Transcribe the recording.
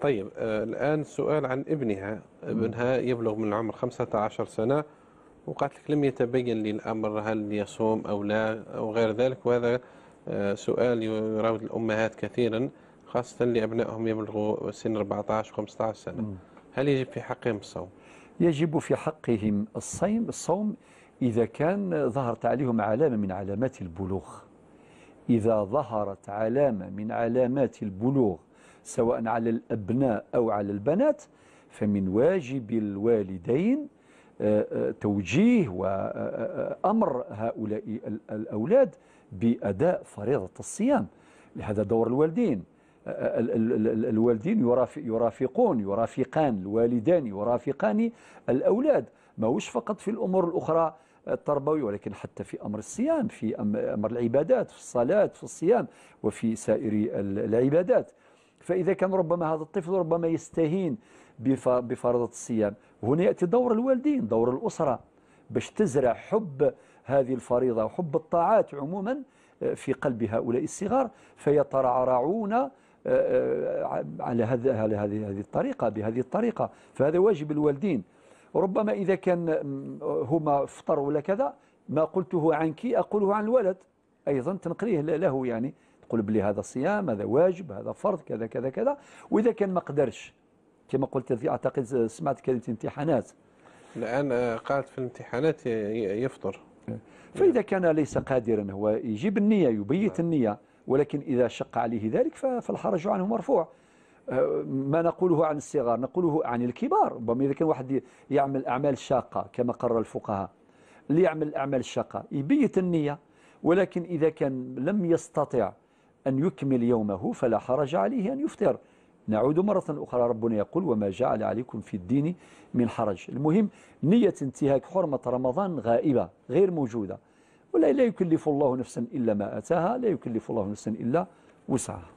طيب آه، الآن سؤال عن ابنها ابنها يبلغ من العمر 15 سنة وقالت لك لم يتبين لي الأمر هل يصوم أو لا أو غير ذلك وهذا آه، سؤال يراود الأمهات كثيرا خاصة لأبنائهم يبلغوا سن 14 و15 سنة هل يجب في حقهم الصوم؟ يجب في حقهم الصيم الصوم إذا كان ظهرت عليهم علامة من علامات البلوغ إذا ظهرت علامة من علامات البلوغ سواء على الأبناء أو على البنات فمن واجب الوالدين آه، آه، توجيه وأمر آه، هؤلاء الأولاد بأداء فريضة الصيام لهذا دور الوالدين الوالدين يرافقون يرافقان الوالدان يرافقان الأولاد ما وش فقط في الأمور الأخرى التربوي ولكن حتى في أمر الصيام في أمر العبادات في الصلاة في الصيام وفي سائر العبادات فإذا كان ربما هذا الطفل ربما يستهين بفرضة الصيام هنا يأتي دور الوالدين دور الأسرة باش تزرع حب هذه الفريضة وحب الطاعات عموما آه، في قلب هؤلاء الصغار فيترعرعون آه، آه، على هذا على هذه هذه الطريقة بهذه الطريقة فهذا واجب الوالدين ربما إذا كان هما فطر ولا كذا ما قلته عنك أقوله عن الولد أيضا تنقليه له يعني تقول بلي هذا صيام هذا واجب هذا فرض كذا كذا كذا واذا كان ما قدرش كما قلت اعتقد سمعت كلمه امتحانات الان آه، قالت في الامتحانات يفطر فاذا كان ليس قادرا هو يجيب النيه يبيت النيه ولكن اذا شق عليه ذلك فالحرج عنه مرفوع آه، ما نقوله عن الصغار نقوله عن الكبار ربما إذا كان واحد يعمل أعمال شاقة كما قرر الفقهاء اللي يعمل الأعمال الشاقة يبيت النية ولكن إذا كان لم يستطع أن يكمل يومه فلا حرج عليه أن يفطر نعود مرة أخرى ربنا يقول وما جعل عليكم في الدين من حرج المهم نية انتهاك حرمة رمضان غائبة غير موجودة ولا لا يكلف الله نفسا إلا ما أتاها لا يكلف الله نفسا إلا وسعها